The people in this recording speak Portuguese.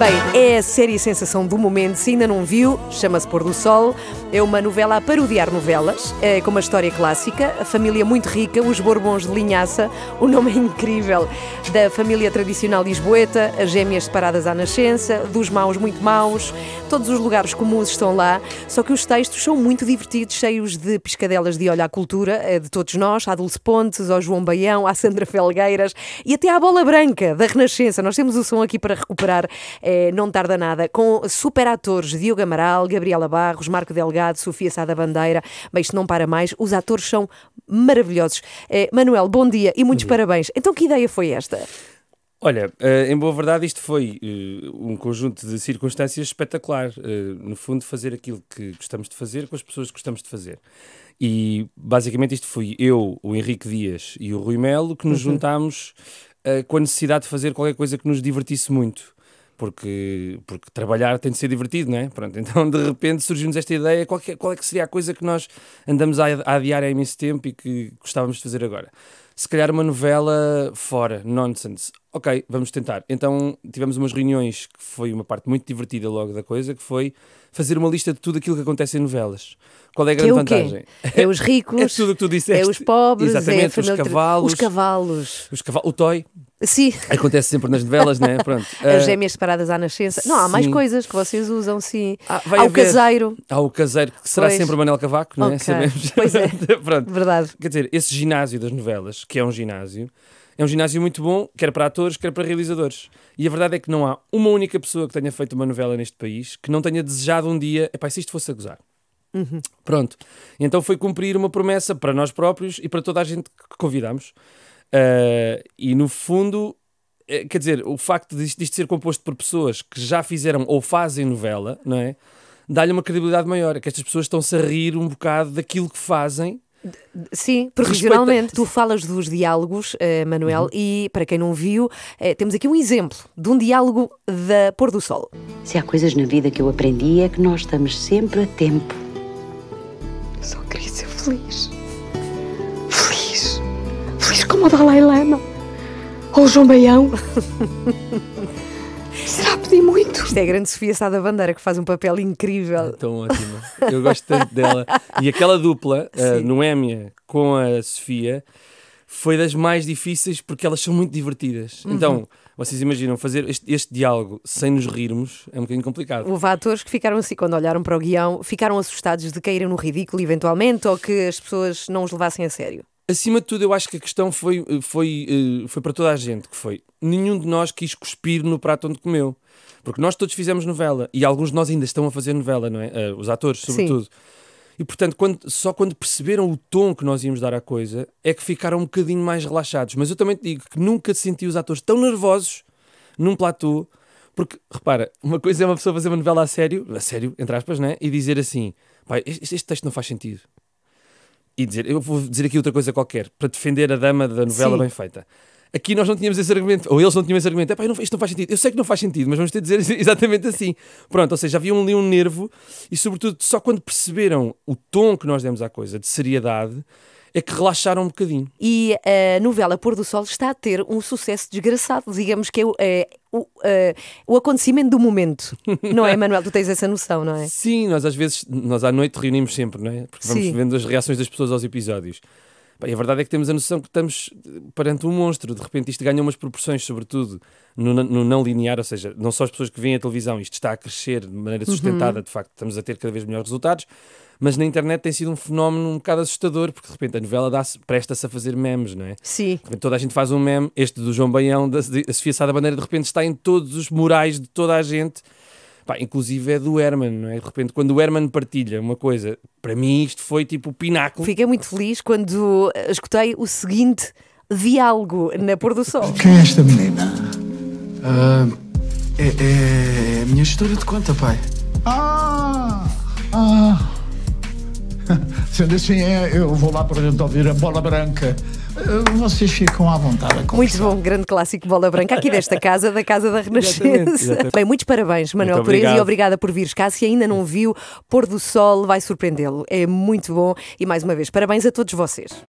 Bem, é a série sensação do momento. Se ainda não viu, chama-se Pôr do Sol. É uma novela a parodiar novelas, é, com uma história clássica. A família muito rica, os Borbons de Linhaça, o nome é incrível. Da família tradicional lisboeta, as gêmeas separadas à nascença, dos maus muito maus. Todos os lugares comuns estão lá, só que os textos são muito divertidos, cheios de piscadelas de olho à cultura eh, de todos nós. à Dulce Pontes, ao João Baião, à Sandra Felgueiras e até à Bola Branca, da Renascença. Nós temos o som aqui para recuperar eh, não tarda nada, com super atores Diogo Amaral, Gabriela Barros, Marco Delgado, Sofia Sada Bandeira. Bem, isto não para mais, os atores são maravilhosos. Eh, Manuel, bom dia e muitos dia. parabéns. Então, que ideia foi esta? Olha, eh, em boa verdade, isto foi um conjunto de circunstâncias espetacular. No fundo, fazer aquilo que gostamos de fazer com as pessoas que gostamos de fazer. E basicamente, isto foi eu, o Henrique Dias e o Rui Melo que nos uhum. juntámos com a necessidade de fazer qualquer coisa que nos divertisse muito porque, porque trabalhar tem de ser divertido, não é? Pronto, então de repente surgiu-nos esta ideia: qual, que, é, qual é que seria a coisa que nós andamos a, adiar há imenso tempo e que gostávamos de fazer agora? Se calhar uma novela fora, nonsense. Ok, vamos tentar. Então tivemos umas reuniões que foi uma parte muito divertida logo da coisa, que foi fazer uma lista de tudo aquilo que acontece em novelas. Qual é a grande é vantagem? É os é ricos, é tudo que tu disseste. É os pobres, é Exatamente, é os, cavalos, os cavalos. Os cavalos. O toy, Sim. Acontece sempre nas novelas, é? Pronto. As ah, gêmeas separadas à nascença. Não, há sim. mais coisas que vocês usam, sim. Ah, há o caseiro. Há o caseiro, que será pois. sempre o Manel Cavaco, não é? Okay. Sabemos. Pois é. Pronto. Verdade. Quer dizer, esse ginásio das novelas, que é um ginásio, é um ginásio muito bom, quer para atores, quer para realizadores. E a verdade é que não há uma única pessoa que tenha feito uma novela neste país que não tenha desejado um dia, epá, se isto fosse a gozar. Uhum. Pronto. então foi cumprir uma promessa para nós próprios e para toda a gente que convidámos Uh, e no fundo, eh, quer dizer, o facto de isto ser composto por pessoas que já fizeram ou fazem novela, não é? Dá-lhe uma credibilidade maior, é que estas pessoas estão-se a rir um bocado daquilo que fazem Sim, porque Respeita... geralmente tu falas dos diálogos, eh, Manuel, uhum. e para quem não viu, eh, temos aqui um exemplo de um diálogo da Pôr do Sol. Se há coisas na vida que eu aprendi é que nós estamos sempre a tempo. Só queria ser feliz como o Dalai Lama ou o João Baião. Será pedir muito? Isto é a grande Sofia Sá da Bandeira que faz um papel incrível. É tão ótima. Eu gosto tanto dela. E aquela dupla, a eh, Noémia com a Sofia, foi das mais difíceis porque elas são muito divertidas. Uhum. Então, vocês imaginam fazer este, este, diálogo sem nos rirmos é um bocadinho complicado. Houve atores que ficaram assim, quando olharam para o guião, ficaram assustados de caírem no ridículo eventualmente ou que as pessoas não os levassem a sério acima de tudo, eu acho que a questão foi, eh, foi, eh, foi para toda a gente, que foi nenhum de nós quis cuspir no prato onde comeu. Porque nós todos fizemos novela e alguns de nós ainda estão a fazer novela, não é? Eh, os atores, sobretudo. Sim. E portanto, quando, só quando perceberam o tom que nós íamos dar à coisa é que ficaram um bocadinho mais relaxados. Mas eu também te digo que nunca senti os atores tão nervosos num platô, porque repara, uma coisa é uma pessoa fazer uma novela a sério, a sério, entre aspas, né? E dizer assim: pai, este, este texto não faz sentido e dizer, eu vou dizer aqui outra coisa qualquer, para defender a dama da novela Sim. bem feita. Aqui nós não tínhamos esse argumento, ou eles não tinham esse argumento. Não, isto não faz sentido. Eu sei que não faz sentido, mas vamos ter de dizer exatamente assim. Pronto, ou seja, havia ali um nervo e, sobretudo, só quando perceberam o tom que nós demos à coisa, de seriedade, é que relaxaram um bocadinho. E a novela Pôr do Sol está a ter um sucesso desgraçado, digamos que é, é o, uh, o acontecimento do momento, não é, Manuel? Tu tens essa noção, não é? Sim, nós às vezes, nós à noite reunimos sempre, não é? Porque vamos Sim. vendo as reações das pessoas aos episódios a verdade é que temos a noção que estamos eh, perante um monstro. De repente isto ganha umas proporções, sobretudo no, no não linear, ou seja, não só as pessoas que veem a televisão, isto está a crescer de maneira uhum. sustentada, uhum. de facto, estamos a ter cada vez melhores resultados, mas na internet tem sido um fenómeno um bocado assustador, porque de repente a novela presta-se a fazer memes, não é? Sim. De repente, toda a gente faz um meme, este do João Baião, da, da Sofia Sá da Bandeira, de repente está em todos os murais de toda a gente pá, inclusive é do Herman, não é? De repente, quando o Herman partilha uma coisa, para mim isto foi tipo o pináculo. Fiquei muito feliz quando eh, escutei o seguinte diálogo na Pôr do Sol. Quem é esta menina? Uh, é, é, a minha história de conta, pai. Ah! Ah! Sendo assim, é, eu vou lá para gente ouvir a bola branca. Eh, vocês ficam à vontade. Muito bom, grande clássico Bola Branca, aqui desta casa, da Casa da Renascença. Exatamente, exatamente. Bem, muitos parabéns, Manuel Pereira, e obrigada por vires cá. Se ainda não viu, Pôr do Sol vai surpreendê-lo. É muito bom e, mais uma vez, parabéns a todos vocês.